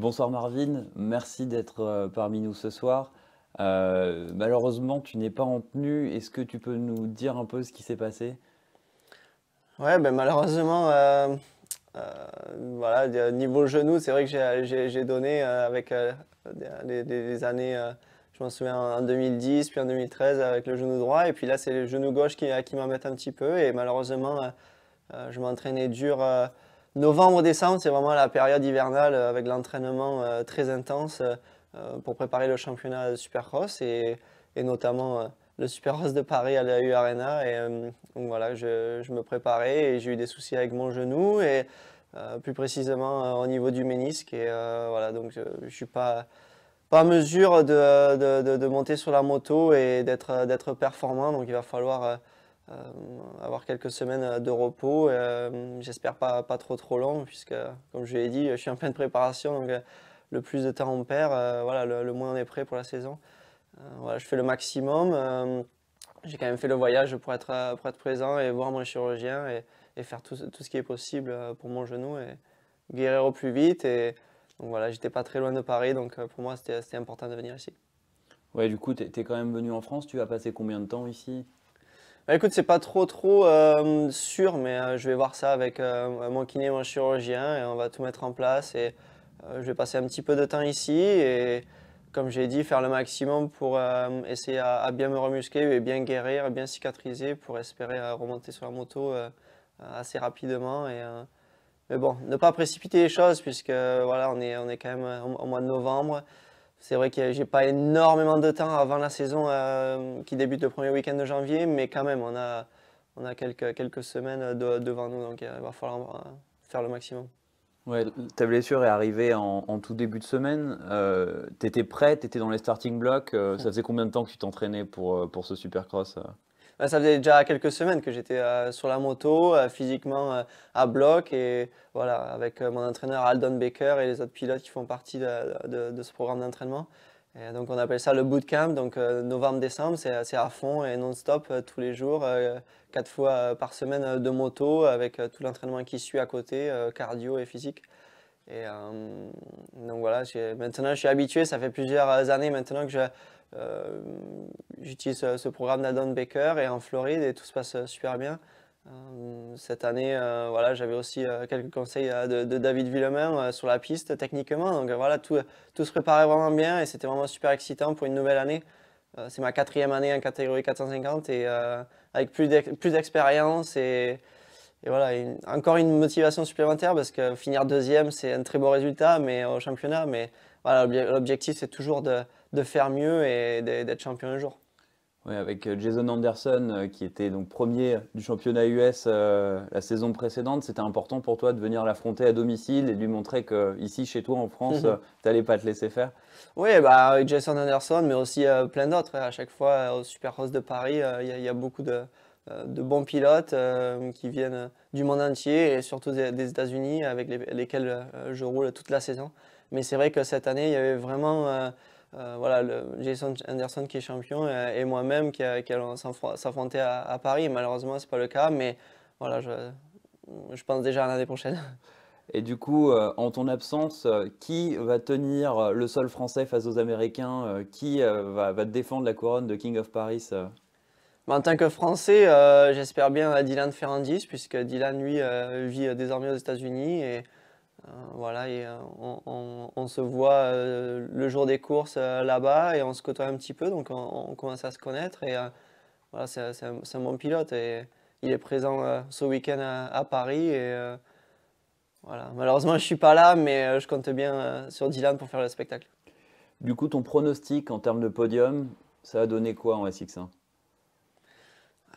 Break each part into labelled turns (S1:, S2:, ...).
S1: Bonsoir Marvin, merci d'être euh, parmi nous ce soir. Euh, malheureusement, tu n'es pas en tenue. Est-ce que tu peux nous dire un peu ce qui s'est passé
S2: Ouais, ben malheureusement, euh, voilà, niveau genou, c'est vrai que j'ai donné avec des années, je m'en souviens en 2010, puis en 2013 avec le genou droit, et puis là c'est le genou gauche qui, qui m'embête un petit peu, et malheureusement, je m'entraînais dur Novembre-décembre, c'est vraiment la période hivernale euh, avec l'entraînement euh, très intense euh, pour préparer le championnat de Supercross et, notamment le Supercross de Paris à la Arena. Et donc voilà, je, me préparais et j'ai eu des soucis avec mon genou et plus précisément au niveau du ménisque. Et voilà, donc je ne suis pas, pas à mesure de, monter sur la moto et d'être performant. Donc il va falloir euh, avoir quelques semaines euh, de repos. Euh, j'espère pas, pas trop trop long, puisque comme je l'ai dit, je suis en pleine préparation. Donc, le plus de temps on perd, voilà, le, moins on est prêt pour la saison. voilà, je fais le maximum. J'ai quand même fait le voyage pour être, présent et voir mon chirurgien et, faire tout, ce qui est possible pour mon genou et guérir au plus vite. Et donc voilà, j'étais pas très loin de Paris, donc pour moi c'était important de venir ici.
S1: Ouais, du coup, tu es quand même venu en France,
S2: tu as passé combien de temps ici bah, écoute, c'est pas trop trop euh, sûr, mais euh, je vais voir ça avec euh, mon kiné, mon chirurgien, et on va tout mettre en place. Et je vais passer un petit peu de temps ici, et comme j'ai dit, faire le maximum pour essayer à, bien me remusquer, et bien guérir, bien cicatriser, pour espérer remonter sur la moto assez rapidement. Et, mais bon, ne pas précipiter les choses, puisque voilà, on est, on est quand même au mois de novembre. C'est vrai que j'ai pas énormément de temps avant la saison euh, qui débute le premier week-end de janvier, mais quand même, on a, quelques, semaines devant nous, donc euh, il va falloir euh, faire le maximum.
S1: Ouais, ta blessure est arrivée en, tout début de semaine. tu étais prêt, tu étais dans les starting blocks. ça faisait combien de temps que tu t'entraînais pour, pour ce Supercross
S2: ben, ça faisait déjà quelques semaines que j'étais euh, sur la moto, euh, physiquement euh, à bloc, et voilà, avec mon entraîneur Aldon Baker et les autres pilotes qui font partie de, ce programme d'entraînement. donc on appelle ça le bootcamp, donc novembre-décembre, c'est à fond et non-stop tous les jours, quatre fois par semaine de moto avec tout l'entraînement qui suit à côté, cardio et physique. Et euh, donc voilà, maintenant je suis habitué, ça fait plusieurs années maintenant que euh, j'utilise ce, programme d'Adam Baker et en Floride et tout se passe super bien. Euh, cette année, voilà, j'avais aussi quelques conseils de, David Villemin sur la piste techniquement. Donc voilà, tout, tout se préparait vraiment bien et c'était vraiment super excitant pour une nouvelle année. c'est ma quatrième année en catégorie 450 et avec plus d'expérience et et voilà, encore une motivation supplémentaire parce que finir deuxième, c'est un très beau résultat mais au championnat. Mais voilà, l'objectif, c'est toujours de, faire mieux et d'être champion un jour. Oui, avec euh, Jason Anderson euh, qui était donc premier du championnat US euh, la
S1: saison précédente, c'était important pour toi de venir l'affronter à domicile et de lui montrer que ici chez toi en France, mhm.
S2: tu n'allais pas te laisser faire. Oui, bah, avec Jason Anderson, mais aussi plein d'autres. À chaque fois, au Super de Paris, il y, a beaucoup de, euh, de bons pilotes euh, qui viennent du monde entier et surtout des, États-Unis avec lesquels euh, je roule toute la saison. Mais c'est vrai que cette année, il y avait vraiment voilà, Jason Anderson qui est champion et, moi-même qui, allons s'affronter à, Paris. Malheureusement, ce n'est pas le cas, mais voilà, je, pense déjà à l'année prochaine.
S1: Et du coup, en ton absence, qui va tenir le sol français face aux Américains Qui va, défendre la couronne de King of
S2: Paris en tant que Français, euh, j'espère bien Dylan Ferrandis, puisque Dylan, lui, euh, vit euh, désormais aux États-Unis. Et voilà, on, se voit le jour des courses là-bas et on se côtoie un petit peu, donc on, commence à se connaître. Et voilà, c'est un, bon pilote et il est présent ce week-end à, Paris. Et voilà, malheureusement, je ne suis pas là, mais je compte bien sur Dylan pour faire le spectacle.
S1: Du coup, ton pronostic en termes de podium, ça a donné quoi en SX1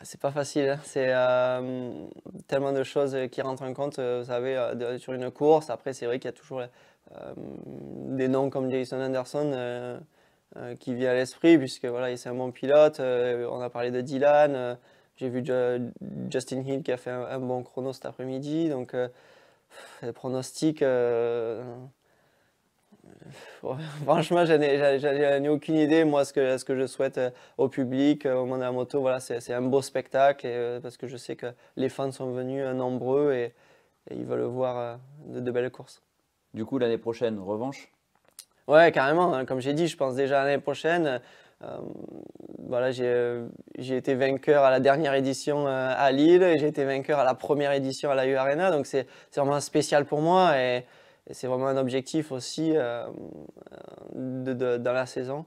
S2: ah, c'est pas facile, hein. c'est euh, tellement de choses euh, qui rentrent en compte, euh, vous savez, sur une course. Après, c'est vrai qu'il y a toujours des noms comme Jason Anderson qui vient à l'esprit, puisque voilà, c'est un bon pilote. on a parlé de Dylan, j'ai vu Justin Hill qui a fait un, un bon chrono cet après-midi. Donc, les pronostics, franchement, je n'ai aucune idée, moi, ce que, je souhaite euh, au public, euh, au monde de la moto. Voilà, c'est un beau spectacle euh, parce que je sais que les fans sont venus nombreux et, ils veulent voir de, belles courses. Du coup, l'année prochaine, revanche Ouais, carrément. Hein. Comme j'ai dit, je pense déjà à l'année prochaine. voilà, j'ai été vainqueur à la dernière édition à Lille et j'ai été vainqueur à la première édition à la U Arena. Donc c'est vraiment spécial pour moi. Et, c'est vraiment un objectif aussi euh, euh, dans la saison.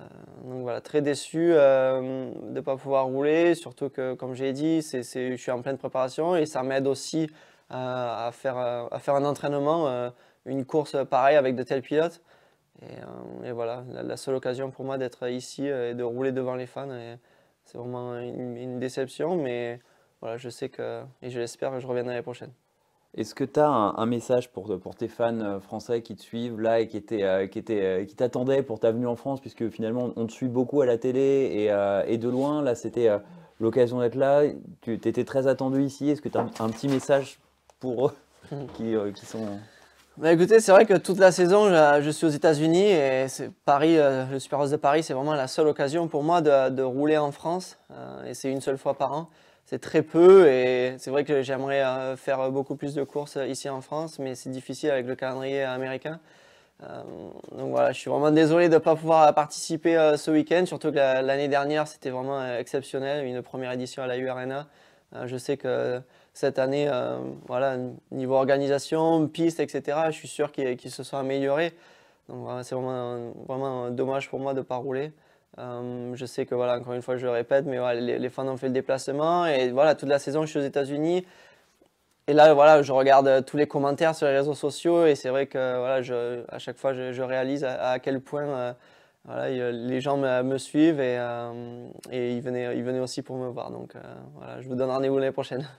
S2: Euh, donc voilà, très déçu de ne pas pouvoir rouler, surtout que, comme j'ai dit, je suis en pleine préparation et ça m'aide aussi à, faire, à faire un entraînement, une course pareille avec de tels pilotes. Et, voilà, la, seule occasion pour moi d'être ici et de rouler devant les fans, c'est vraiment une, déception, mais voilà, je sais que, et je l'espère, je reviendrai l'année prochaine.
S1: Est-ce que tu as un, message pour, tes fans euh, français qui te suivent là et euh, euh, qui t'attendaient pour ta venue en France puisque finalement on te suit beaucoup à la télé et, de loin là c'était l'occasion d'être là. Tu étais très attendu ici. Est-ce que tu as un, petit message pour eux qui, qui sont
S2: bah, écoutez, c'est vrai que toute la saison, je, suis aux États-Unis et Paris, le Super Bowl de Paris, c'est vraiment la seule occasion pour moi de, rouler en France et c'est une seule fois par an c'est très peu et c'est vrai que j'aimerais euh, faire beaucoup plus de courses ici en France, mais c'est difficile avec le calendrier américain. Euh, donc voilà, je suis vraiment désolé de ne pas pouvoir participer euh, ce week-end, surtout que l'année dernière c'était vraiment exceptionnel, une première édition à la URNA. je sais que cette année, voilà, niveau organisation, piste, etc., je suis sûr qu'ils se sont améliorés. Donc c'est vraiment, vraiment dommage pour moi de ne pas rouler. Euh, je sais que voilà, encore une fois, je le répète, mais voilà, les, fans ont fait le déplacement et voilà, toute la saison, je suis aux États-Unis. Et là, voilà, je regarde euh, tous les commentaires sur les réseaux sociaux et c'est vrai que voilà, je, à chaque fois, je, réalise à, quel point euh, voilà, les gens me, suivent et, et, ils, venaient, ils venaient aussi pour me voir. Donc voilà, je vous donne rendez-vous l'année prochaine.